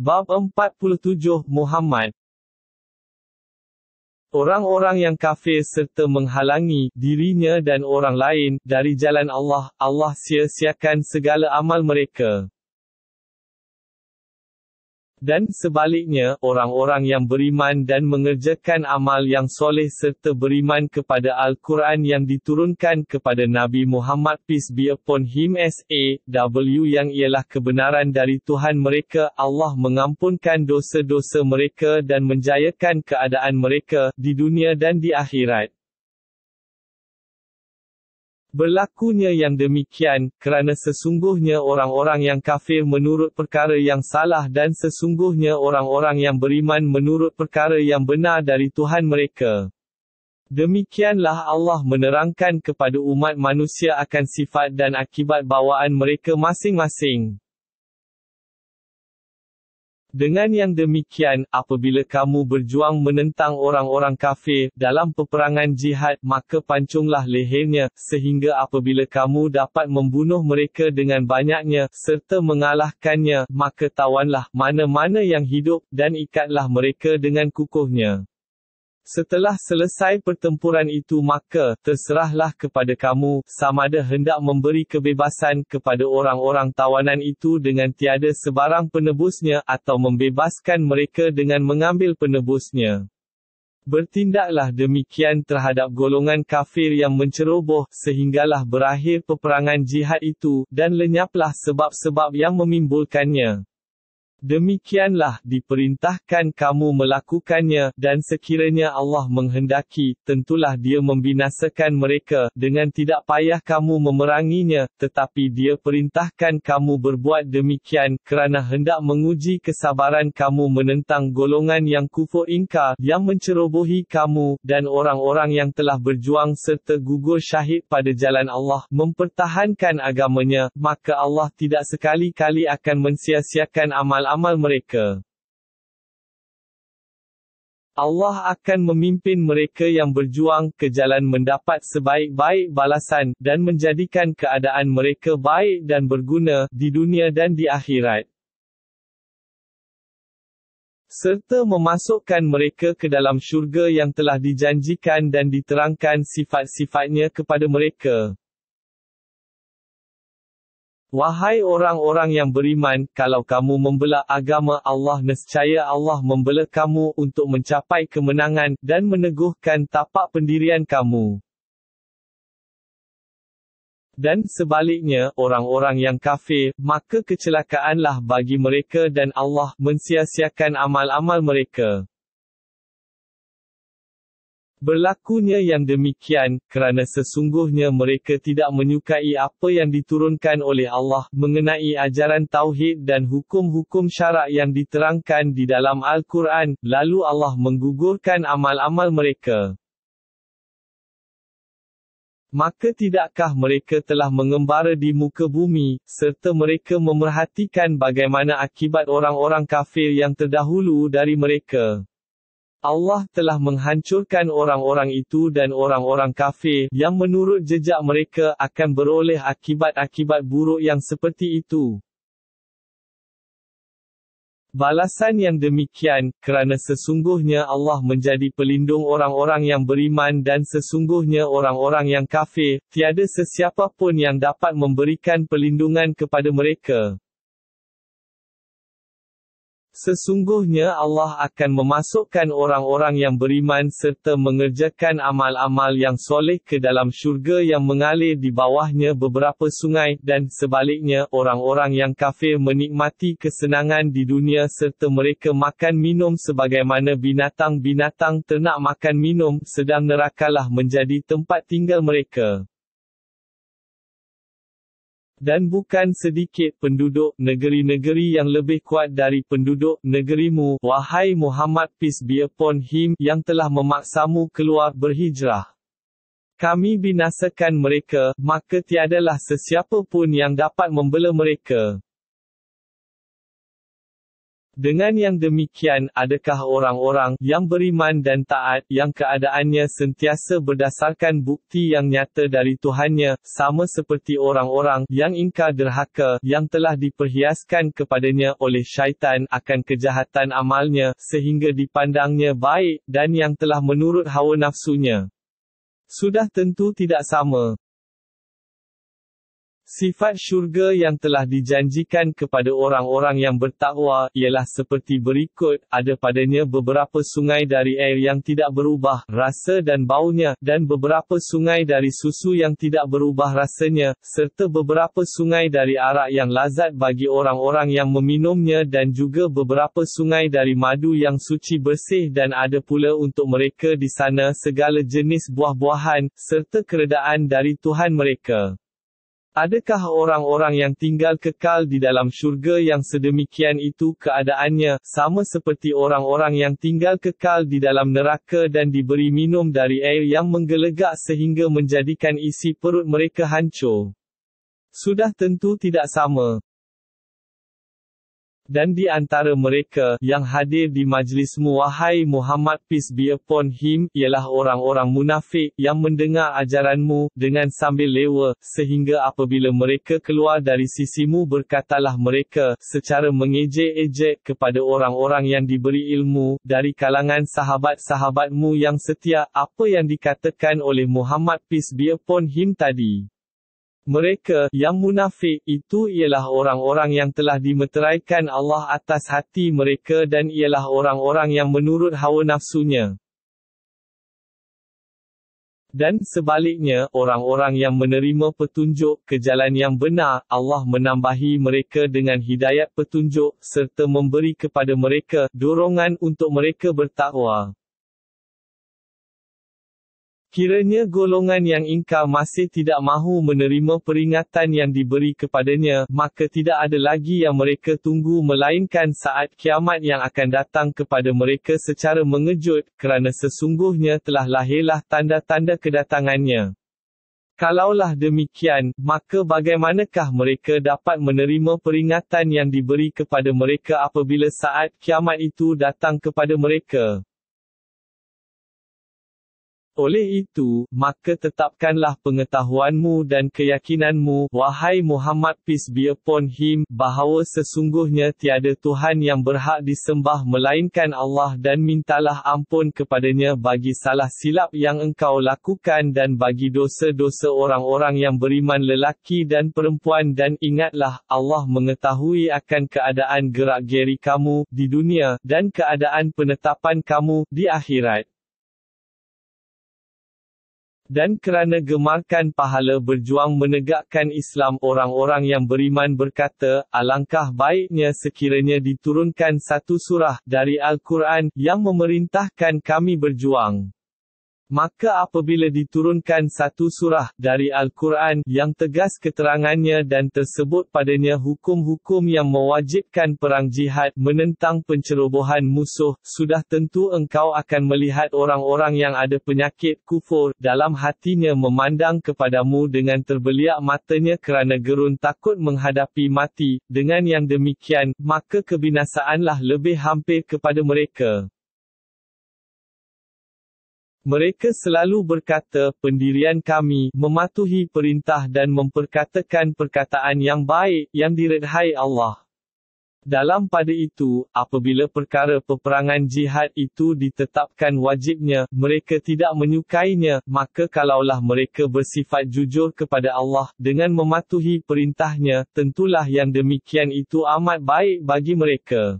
Bab 47 Muhammad Orang-orang yang kafir serta menghalangi dirinya dan orang lain dari jalan Allah, Allah sia-siakan segala amal mereka. Dan, sebaliknya, orang-orang yang beriman dan mengerjakan amal yang soleh serta beriman kepada Al-Quran yang diturunkan kepada Nabi Muhammad peace be upon him S.A.W. yang ialah kebenaran dari Tuhan mereka, Allah mengampunkan dosa-dosa mereka dan menjayakan keadaan mereka, di dunia dan di akhirat. Berlakunya yang demikian, kerana sesungguhnya orang-orang yang kafir menurut perkara yang salah dan sesungguhnya orang-orang yang beriman menurut perkara yang benar dari Tuhan mereka. Demikianlah Allah menerangkan kepada umat manusia akan sifat dan akibat bawaan mereka masing-masing. Dengan yang demikian, apabila kamu berjuang menentang orang-orang kafir, dalam peperangan jihad, maka pancunglah lehernya, sehingga apabila kamu dapat membunuh mereka dengan banyaknya, serta mengalahkannya, maka tawanlah, mana-mana yang hidup, dan ikatlah mereka dengan kukuhnya. Setelah selesai pertempuran itu maka, terserahlah kepada kamu, sama ada hendak memberi kebebasan kepada orang-orang tawanan itu dengan tiada sebarang penebusnya, atau membebaskan mereka dengan mengambil penebusnya. Bertindaklah demikian terhadap golongan kafir yang menceroboh, sehinggalah berakhir peperangan jihad itu, dan lenyaplah sebab-sebab yang memimbulkannya. Demikianlah diperintahkan kamu melakukannya, dan sekiranya Allah menghendaki, tentulah Dia membinasakan mereka dengan tidak payah kamu memeranginya. Tetapi Dia perintahkan kamu berbuat demikian kerana hendak menguji kesabaran kamu menentang golongan yang kufur ingkar, yang mencerobohi kamu, dan orang-orang yang telah berjuang serta gugur syahid pada jalan Allah, mempertahankan agamanya. Maka Allah tidak sekali-kali akan mensia-siakan amal. -amal amal mereka. Allah akan memimpin mereka yang berjuang ke jalan mendapat sebaik-baik balasan dan menjadikan keadaan mereka baik dan berguna di dunia dan di akhirat. Serta memasukkan mereka ke dalam syurga yang telah dijanjikan dan diterangkan sifat-sifatnya kepada mereka. Wahai orang-orang yang beriman, kalau kamu membela agama Allah nescaya Allah membela kamu untuk mencapai kemenangan dan meneguhkan tapak pendirian kamu. Dan sebaliknya, orang-orang yang kafir, maka kecelakaanlah bagi mereka dan Allah mensia amal-amal mereka. Berlakunya yang demikian, kerana sesungguhnya mereka tidak menyukai apa yang diturunkan oleh Allah, mengenai ajaran Tauhid dan hukum-hukum syarak yang diterangkan di dalam Al-Quran, lalu Allah menggugurkan amal-amal mereka. Maka tidakkah mereka telah mengembara di muka bumi, serta mereka memerhatikan bagaimana akibat orang-orang kafir yang terdahulu dari mereka? Allah telah menghancurkan orang-orang itu dan orang-orang kafir, yang menurut jejak mereka, akan beroleh akibat-akibat buruk yang seperti itu. Balasan yang demikian, kerana sesungguhnya Allah menjadi pelindung orang-orang yang beriman dan sesungguhnya orang-orang yang kafir, tiada sesiapa pun yang dapat memberikan pelindungan kepada mereka. Sesungguhnya Allah akan memasukkan orang-orang yang beriman serta mengerjakan amal-amal yang soleh ke dalam syurga yang mengalir di bawahnya beberapa sungai, dan sebaliknya, orang-orang yang kafir menikmati kesenangan di dunia serta mereka makan minum sebagaimana binatang-binatang ternak makan minum, sedang nerakalah menjadi tempat tinggal mereka dan bukan sedikit penduduk negeri-negeri yang lebih kuat dari penduduk negerimu, wahai Muhammad peace be upon him, yang telah memaksamu keluar berhijrah. Kami binasakan mereka, maka tiadalah sesiapa pun yang dapat membela mereka. Dengan yang demikian, adakah orang-orang yang beriman dan taat yang keadaannya sentiasa berdasarkan bukti yang nyata dari Tuhannya, sama seperti orang-orang yang ingkar derhaka yang telah diperhiaskan kepadanya oleh syaitan akan kejahatan amalnya sehingga dipandangnya baik dan yang telah menurut hawa nafsunya? Sudah tentu tidak sama. Sifat syurga yang telah dijanjikan kepada orang-orang yang bertakwa ialah seperti berikut, ada padanya beberapa sungai dari air yang tidak berubah rasa dan baunya dan beberapa sungai dari susu yang tidak berubah rasanya serta beberapa sungai dari arak yang lazat bagi orang-orang yang meminumnya dan juga beberapa sungai dari madu yang suci bersih dan ada pula untuk mereka di sana segala jenis buah-buahan serta keredaan dari Tuhan mereka. Adakah orang-orang yang tinggal kekal di dalam syurga yang sedemikian itu keadaannya, sama seperti orang-orang yang tinggal kekal di dalam neraka dan diberi minum dari air yang menggelegak sehingga menjadikan isi perut mereka hancur? Sudah tentu tidak sama dan di antara mereka yang hadir di majlismu wahai Muhammad peace be upon him ialah orang-orang munafik yang mendengar ajaranmu dengan sambil lewa sehingga apabila mereka keluar dari sisimu berkatalah mereka secara mengejek-ejek kepada orang-orang yang diberi ilmu dari kalangan sahabat-sahabatmu yang setia apa yang dikatakan oleh Muhammad peace be upon him tadi mereka, yang munafik, itu ialah orang-orang yang telah dimeteraikan Allah atas hati mereka dan ialah orang-orang yang menurut hawa nafsunya. Dan, sebaliknya, orang-orang yang menerima petunjuk ke jalan yang benar, Allah menambahi mereka dengan hidayat petunjuk, serta memberi kepada mereka, dorongan untuk mereka bertakwa. Kiranya golongan yang ingkar masih tidak mahu menerima peringatan yang diberi kepadanya, maka tidak ada lagi yang mereka tunggu melainkan saat kiamat yang akan datang kepada mereka secara mengejut, kerana sesungguhnya telah lahirlah tanda-tanda kedatangannya. Kalaulah demikian, maka bagaimanakah mereka dapat menerima peringatan yang diberi kepada mereka apabila saat kiamat itu datang kepada mereka? Oleh itu, maka tetapkanlah pengetahuanmu dan keyakinanmu, wahai Muhammad peace be upon him, bahawa sesungguhnya tiada Tuhan yang berhak disembah melainkan Allah dan mintalah ampun kepadanya bagi salah silap yang engkau lakukan dan bagi dosa-dosa orang-orang yang beriman lelaki dan perempuan dan ingatlah, Allah mengetahui akan keadaan gerak geri kamu, di dunia, dan keadaan penetapan kamu, di akhirat dan kerana gemarkan pahala berjuang menegakkan Islam orang-orang yang beriman berkata, alangkah baiknya sekiranya diturunkan satu surah dari Al-Quran yang memerintahkan kami berjuang. Maka apabila diturunkan satu surah dari Al-Quran yang tegas keterangannya dan tersebut padanya hukum-hukum yang mewajibkan perang jihad menentang pencerobohan musuh, sudah tentu engkau akan melihat orang-orang yang ada penyakit kufur dalam hatinya memandang kepadamu dengan terbeliak matanya kerana gerun takut menghadapi mati. Dengan yang demikian, maka kebinasaanlah lebih hampir kepada mereka. Mereka selalu berkata, pendirian kami, mematuhi perintah dan memperkatakan perkataan yang baik, yang diredhai Allah. Dalam pada itu, apabila perkara peperangan jihad itu ditetapkan wajibnya, mereka tidak menyukainya, maka kalaulah mereka bersifat jujur kepada Allah, dengan mematuhi perintahnya, tentulah yang demikian itu amat baik bagi mereka.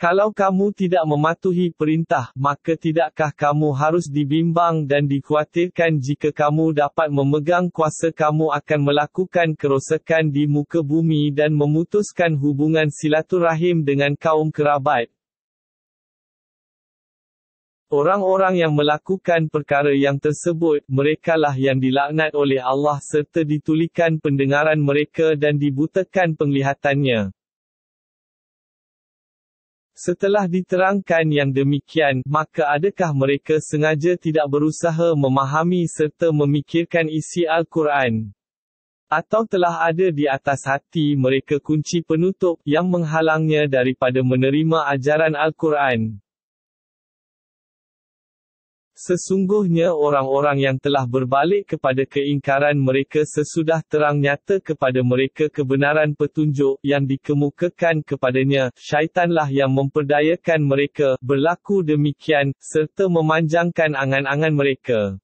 Kalau kamu tidak mematuhi perintah, maka tidakkah kamu harus dibimbang dan dikhawatirkan jika kamu dapat memegang kuasa kamu akan melakukan kerosakan di muka bumi dan memutuskan hubungan silaturahim dengan kaum kerabat? Orang-orang yang melakukan perkara yang tersebut, mereka lah yang dilaknat oleh Allah serta ditulikan pendengaran mereka dan dibutakan penglihatannya. Setelah diterangkan yang demikian, maka adakah mereka sengaja tidak berusaha memahami serta memikirkan isi Al-Quran? Atau telah ada di atas hati mereka kunci penutup yang menghalangnya daripada menerima ajaran Al-Quran? Sesungguhnya orang-orang yang telah berbalik kepada keingkaran mereka sesudah terang nyata kepada mereka kebenaran petunjuk yang dikemukakan kepadanya, syaitanlah yang memperdayakan mereka berlaku demikian, serta memanjangkan angan-angan mereka.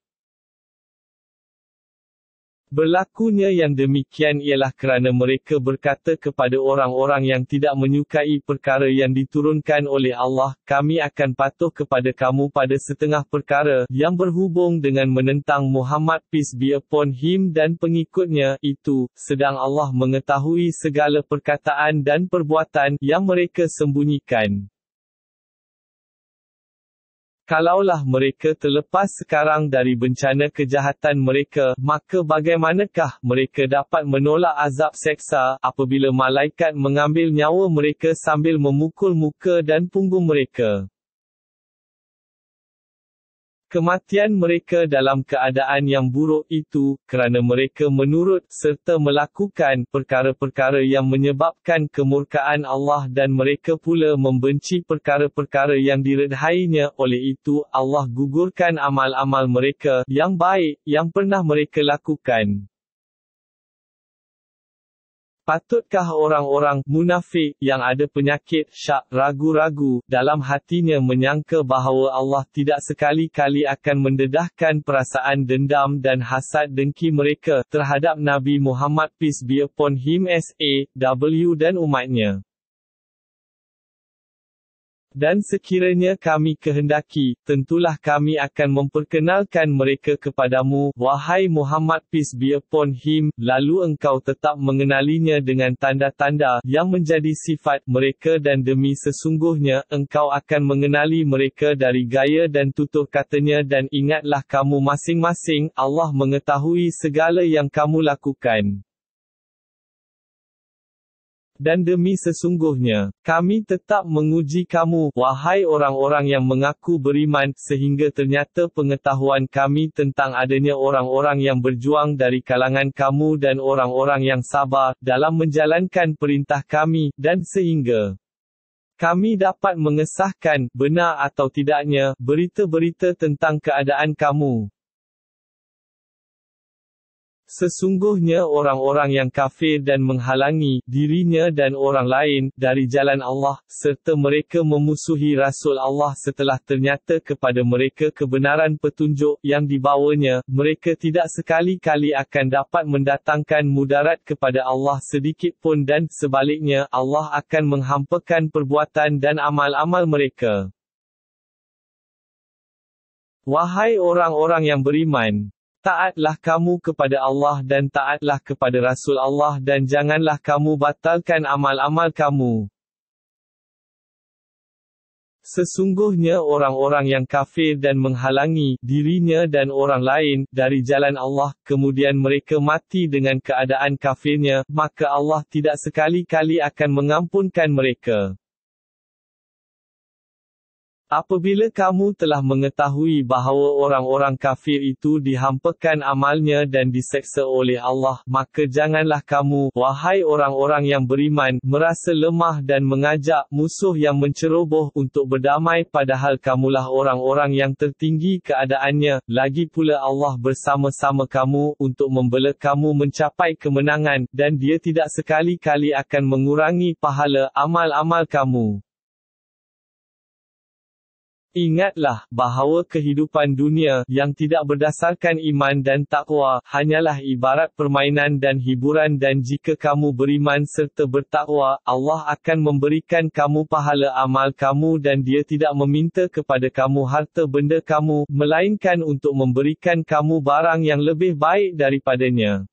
Berlakunya yang demikian ialah kerana mereka berkata kepada orang-orang yang tidak menyukai perkara yang diturunkan oleh Allah, kami akan patuh kepada kamu pada setengah perkara, yang berhubung dengan menentang Muhammad peace be upon him dan pengikutnya, itu, sedang Allah mengetahui segala perkataan dan perbuatan, yang mereka sembunyikan. Kalaulah mereka terlepas sekarang dari bencana kejahatan mereka, maka bagaimanakah mereka dapat menolak azab seksa apabila malaikat mengambil nyawa mereka sambil memukul muka dan punggung mereka? kematian mereka dalam keadaan yang buruk itu kerana mereka menurut serta melakukan perkara-perkara yang menyebabkan kemurkaan Allah dan mereka pula membenci perkara-perkara yang diredhainya oleh itu Allah gugurkan amal-amal mereka yang baik yang pernah mereka lakukan Patutkah orang-orang munafik yang ada penyakit syak ragu-ragu dalam hatinya menyangka bahawa Allah tidak sekali-kali akan mendedahkan perasaan dendam dan hasad dengki mereka terhadap Nabi Muhammad peace be upon him SAW dan umatnya? Dan sekiranya kami kehendaki, tentulah kami akan memperkenalkan mereka kepadamu, wahai Muhammad peace be upon him, lalu engkau tetap mengenalinya dengan tanda-tanda yang menjadi sifat mereka dan demi sesungguhnya, engkau akan mengenali mereka dari gaya dan tutur katanya dan ingatlah kamu masing-masing, Allah mengetahui segala yang kamu lakukan. Dan demi sesungguhnya, kami tetap menguji kamu, wahai orang-orang yang mengaku beriman, sehingga ternyata pengetahuan kami tentang adanya orang-orang yang berjuang dari kalangan kamu dan orang-orang yang sabar, dalam menjalankan perintah kami, dan sehingga kami dapat mengesahkan, benar atau tidaknya, berita-berita tentang keadaan kamu, Sesungguhnya orang-orang yang kafir dan menghalangi dirinya dan orang lain dari jalan Allah, serta mereka memusuhi Rasul Allah setelah ternyata kepada mereka kebenaran petunjuk yang dibawanya, mereka tidak sekali-kali akan dapat mendatangkan mudarat kepada Allah sedikitpun dan sebaliknya, Allah akan menghampakan perbuatan dan amal-amal mereka. Wahai orang-orang yang beriman, taatlah kamu kepada Allah dan taatlah kepada Rasul Allah dan janganlah kamu batalkan amal-amal kamu. Sesungguhnya orang-orang yang kafir dan menghalangi dirinya dan orang lain dari jalan Allah, kemudian mereka mati dengan keadaan kafirnya, maka Allah tidak sekali-kali akan mengampunkan mereka. Apabila kamu telah mengetahui bahawa orang-orang kafir itu dihampakan amalnya dan diseksa oleh Allah, maka janganlah kamu, wahai orang-orang yang beriman, merasa lemah dan mengajak musuh yang menceroboh untuk berdamai padahal kamulah orang-orang yang tertinggi keadaannya. Lagi pula Allah bersama-sama kamu untuk membela kamu mencapai kemenangan dan dia tidak sekali-kali akan mengurangi pahala amal-amal kamu. Ingatlah bahawa kehidupan dunia yang tidak berdasarkan iman dan takwa hanyalah ibarat permainan dan hiburan dan jika kamu beriman serta bertakwa Allah akan memberikan kamu pahala amal kamu dan Dia tidak meminta kepada kamu harta benda kamu melainkan untuk memberikan kamu barang yang lebih baik daripadanya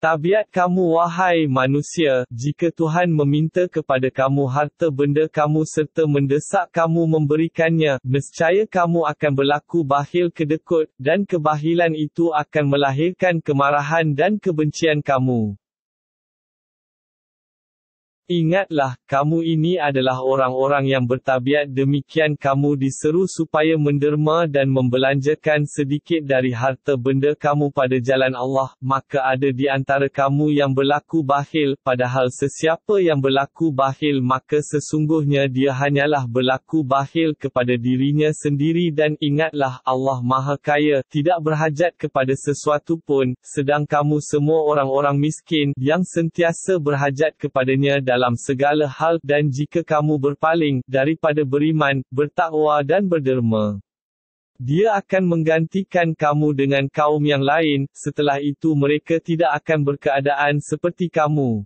Tabiat kamu wahai manusia, jika Tuhan meminta kepada kamu harta benda kamu serta mendesak kamu memberikannya, nescaya kamu akan berlaku bahil kedekut, dan kebahilan itu akan melahirkan kemarahan dan kebencian kamu. Ingatlah, kamu ini adalah orang-orang yang bertabiat demikian kamu diseru supaya menderma dan membelanjakan sedikit dari harta benda kamu pada jalan Allah, maka ada di antara kamu yang berlaku bahil padahal sesiapa yang berlaku bahil maka sesungguhnya dia hanyalah berlaku bahil kepada dirinya sendiri dan ingatlah Allah Maha Kaya, tidak berhajat kepada sesuatu pun, sedang kamu semua orang-orang miskin, yang sentiasa berhajat kepadanya dalam dalam segala hal, dan jika kamu berpaling, daripada beriman, bertakwa dan berderma. Dia akan menggantikan kamu dengan kaum yang lain, setelah itu mereka tidak akan berkeadaan seperti kamu.